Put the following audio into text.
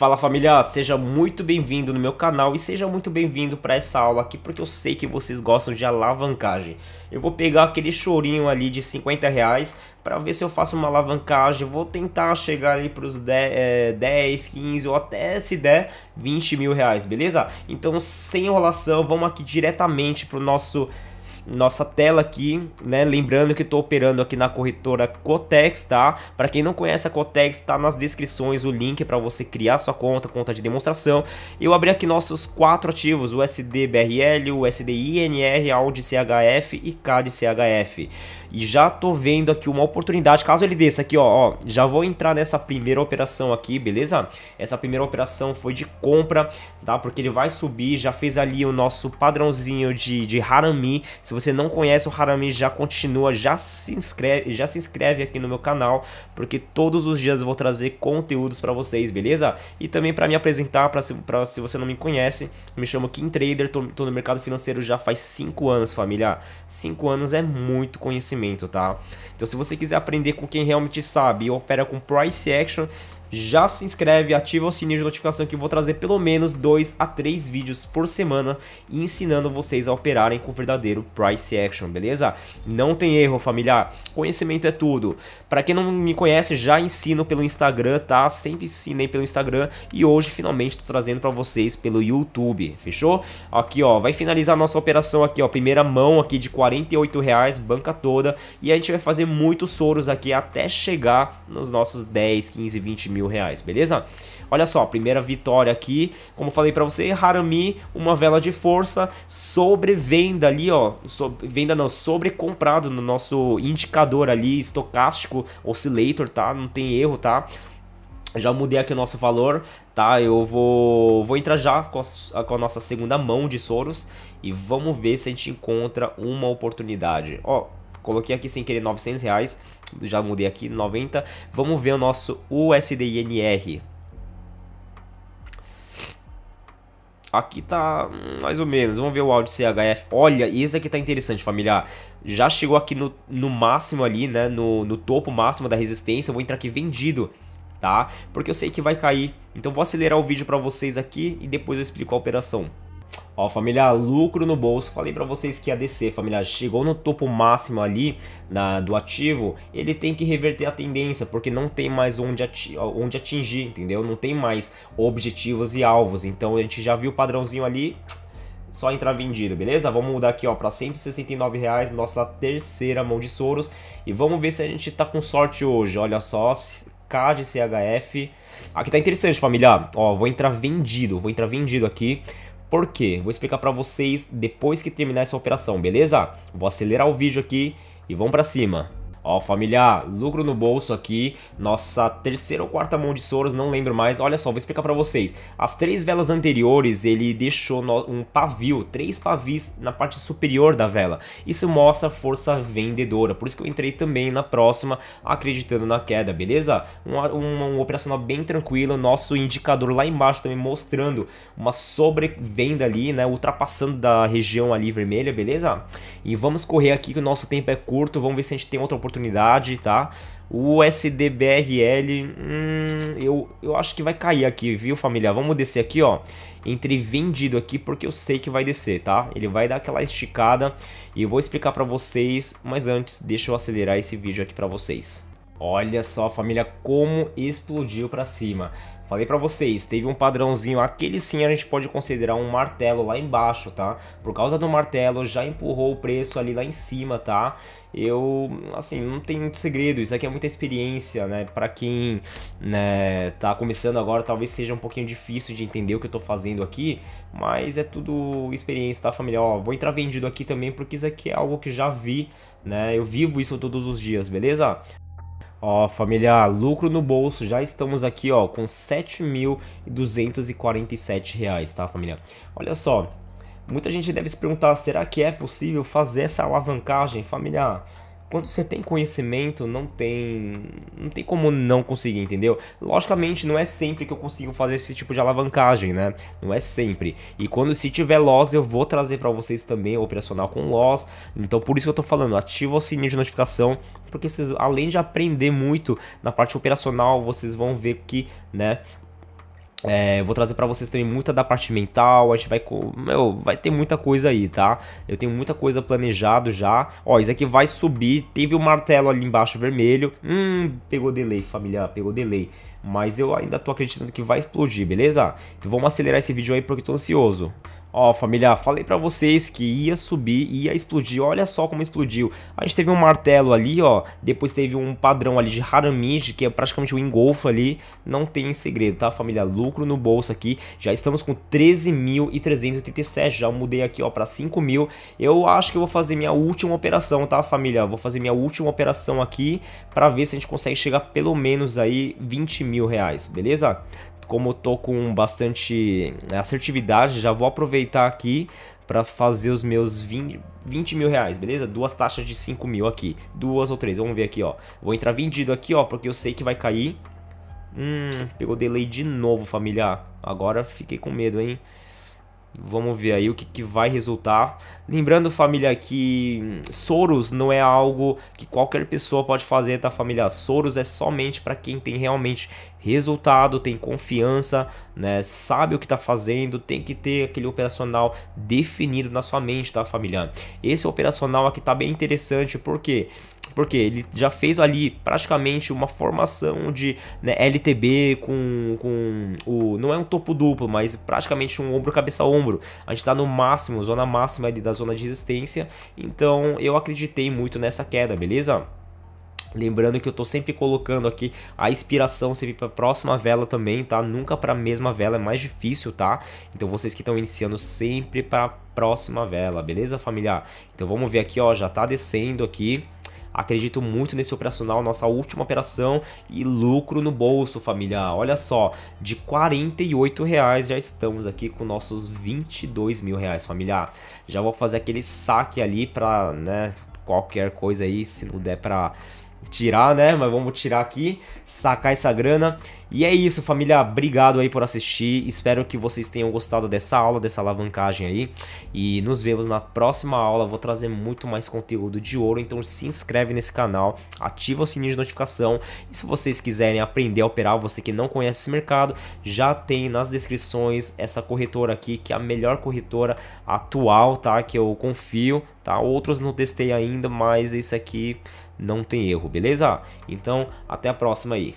Fala família, seja muito bem-vindo no meu canal e seja muito bem-vindo para essa aula aqui porque eu sei que vocês gostam de alavancagem. Eu vou pegar aquele chorinho ali de 50 reais para ver se eu faço uma alavancagem, vou tentar chegar ali para os 10, 15 ou até se der 20 mil reais, beleza? Então sem enrolação, vamos aqui diretamente para o nosso nossa tela aqui, né? Lembrando que estou operando aqui na corretora Cotex, tá? Para quem não conhece a Cotex, tá nas descrições o link para você criar sua conta, conta de demonstração. Eu abri aqui nossos quatro ativos, o SDBRL, o INR, Audi CHF e CAD CHF. E já tô vendo aqui uma oportunidade, caso ele desça aqui, ó, ó, já vou entrar nessa primeira operação aqui, beleza? Essa primeira operação foi de compra, tá? Porque ele vai subir, já fez ali o nosso padrãozinho de, de Harami, se você não conhece o Harami, já continua, já se inscreve, já se inscreve aqui no meu canal, porque todos os dias eu vou trazer conteúdos para vocês, beleza? E também para me apresentar, para se, se você não me conhece, me chamo Kim Trader, tô, tô no mercado financeiro já faz 5 anos, família. 5 anos é muito conhecimento, tá? Então se você quiser aprender com quem realmente sabe e opera com price action, já se inscreve, ativa o sininho de notificação que eu vou trazer pelo menos 2 a 3 vídeos por semana ensinando vocês a operarem com verdadeiro price action, beleza? Não tem erro, familiar. Conhecimento é tudo. Para quem não me conhece, já ensino pelo Instagram, tá? Sempre ensinei pelo Instagram e hoje finalmente estou trazendo para vocês pelo YouTube, fechou? Aqui, ó, vai finalizar nossa operação aqui, ó, primeira mão aqui de 48 reais, banca toda, e a gente vai fazer muitos soros aqui até chegar nos nossos 10, 15, 20 mil mil reais, beleza? Olha só, primeira vitória aqui, como falei para você, Harami, uma vela de força, sobre venda ali, ó, sobre, venda não, sobre comprado no nosso indicador ali, estocástico, oscillator, tá? Não tem erro, tá? Já mudei aqui o nosso valor, tá? Eu vou, vou entrar já com a, com a nossa segunda mão de Soros e vamos ver se a gente encontra uma oportunidade. Ó, Coloquei aqui sem querer 900 reais, já mudei aqui 90. Vamos ver o nosso USDNR. Aqui tá mais ou menos, vamos ver o áudio CHF. Olha, isso aqui tá interessante, familiar. Já chegou aqui no, no máximo ali, né, no, no topo máximo da resistência, eu vou entrar aqui vendido tá? Porque eu sei que vai cair. Então vou acelerar o vídeo para vocês aqui e depois eu explico a operação. Ó, família, lucro no bolso. Falei para vocês que ia descer, família. Chegou no topo máximo ali na, do ativo, ele tem que reverter a tendência, porque não tem mais onde, ati onde atingir, entendeu? Não tem mais objetivos e alvos. Então a gente já viu o padrãozinho ali só entrar vendido, beleza? Vamos mudar aqui ó para 169 reais, nossa terceira mão de soros e vamos ver se a gente tá com sorte hoje. Olha só, K de CHF. Aqui tá interessante, família. Ó, vou entrar vendido, vou entrar vendido aqui por quê? Vou explicar para vocês depois que terminar essa operação, beleza? Vou acelerar o vídeo aqui e vamos para cima. Ó, família, lucro no bolso aqui, nossa terceira ou quarta mão de Soros, não lembro mais. Olha só, vou explicar para vocês. As três velas anteriores, ele deixou um pavio, três pavis na parte superior da vela. Isso mostra força vendedora, por isso que eu entrei também na próxima, acreditando na queda, beleza? Um, um, um operacional bem tranquilo, nosso indicador lá embaixo também mostrando uma sobrevenda ali, né, ultrapassando da região ali vermelha, beleza? E vamos correr aqui que o nosso tempo é curto, vamos ver se a gente tem outra oportunidade oportunidade, tá? O SDBRL, hum, eu, eu acho que vai cair aqui, viu, família? Vamos descer aqui, ó, entre vendido aqui, porque eu sei que vai descer, tá? Ele vai dar aquela esticada e eu vou explicar pra vocês, mas antes, deixa eu acelerar esse vídeo aqui pra vocês. Olha só, família, como explodiu para cima. Falei para vocês, teve um padrãozinho, aquele sim a gente pode considerar um martelo lá embaixo, tá? Por causa do martelo, já empurrou o preço ali lá em cima, tá? Eu, assim, não tem muito segredo, isso aqui é muita experiência, né? Pra quem né, tá começando agora, talvez seja um pouquinho difícil de entender o que eu tô fazendo aqui, mas é tudo experiência, tá, família? Ó, vou entrar vendido aqui também, porque isso aqui é algo que já vi, né? Eu vivo isso todos os dias, beleza? Ó, família, lucro no bolso, já estamos aqui, ó, com R$ 7.247, tá, família? Olha só, muita gente deve se perguntar, será que é possível fazer essa alavancagem, família? quando você tem conhecimento, não tem não tem como não conseguir, entendeu? Logicamente, não é sempre que eu consigo fazer esse tipo de alavancagem, né? Não é sempre. E quando se tiver loss, eu vou trazer para vocês também operacional com loss. Então, por isso que eu tô falando, ativa o sininho de notificação, porque vocês além de aprender muito na parte operacional, vocês vão ver que, né, é, vou trazer para vocês também muita da parte mental, a gente vai, meu, vai ter muita coisa aí, tá? Eu tenho muita coisa planejado já. Ó, isso aqui vai subir, teve o um martelo ali embaixo vermelho. Hum, pegou delay, família, pegou delay mas eu ainda tô acreditando que vai explodir, beleza? Então vamos acelerar esse vídeo aí porque tô ansioso. Ó, família, falei pra vocês que ia subir, ia explodir, olha só como explodiu. A gente teve um martelo ali, ó, depois teve um padrão ali de Haramid, que é praticamente um engolfo ali, não tem segredo, tá, família? Lucro no bolso aqui, já estamos com 13.387, já mudei aqui, ó, pra 5.000. Eu acho que eu vou fazer minha última operação, tá, família? Vou fazer minha última operação aqui pra ver se a gente consegue chegar pelo menos aí 20 mil mil reais, beleza? Como eu tô com bastante né, assertividade, já vou aproveitar aqui para fazer os meus 20, 20, mil reais, beleza? Duas taxas de 5 mil aqui, duas ou três, vamos ver aqui, ó. Vou entrar vendido aqui, ó, porque eu sei que vai cair. Hum, pegou delay de novo, família. Agora fiquei com medo, hein? Vamos ver aí o que, que, vai resultar. Lembrando, família, que hum, Soros não é algo que qualquer pessoa pode fazer, tá, família? Soros é somente para quem tem realmente resultado, tem confiança, né? Sabe o que tá fazendo, tem que ter aquele operacional definido na sua mente, tá, família? Esse operacional aqui tá bem interessante, porque quê? porque ele já fez ali praticamente uma formação de né, LTB com, com o. Não é um topo duplo, mas praticamente um ombro cabeça a ombro. A gente tá no máximo, zona máxima ali da zona de resistência. Então eu acreditei muito nessa queda, beleza? Lembrando que eu tô sempre colocando aqui a inspiração sempre para próxima vela também, tá? Nunca para mesma vela, é mais difícil, tá? Então vocês que estão iniciando sempre para próxima vela, beleza, familiar? Então vamos ver aqui, ó, já tá descendo aqui. Acredito muito nesse operacional, nossa última operação e lucro no bolso, família. Olha só, de 48 reais já estamos aqui com nossos 22 mil reais, família. Já vou fazer aquele saque ali para né, qualquer coisa aí, se não der para tirar, né? Mas vamos tirar aqui, sacar essa grana. E é isso, família. Obrigado aí por assistir. Espero que vocês tenham gostado dessa aula, dessa alavancagem aí. E nos vemos na próxima aula. Vou trazer muito mais conteúdo de ouro. Então se inscreve nesse canal, ativa o sininho de notificação. E se vocês quiserem aprender a operar, você que não conhece esse mercado, já tem nas descrições essa corretora aqui, que é a melhor corretora atual, tá? Que eu confio, tá? Outros não testei ainda, mas esse aqui não tem erro, beleza? Então, até a próxima aí.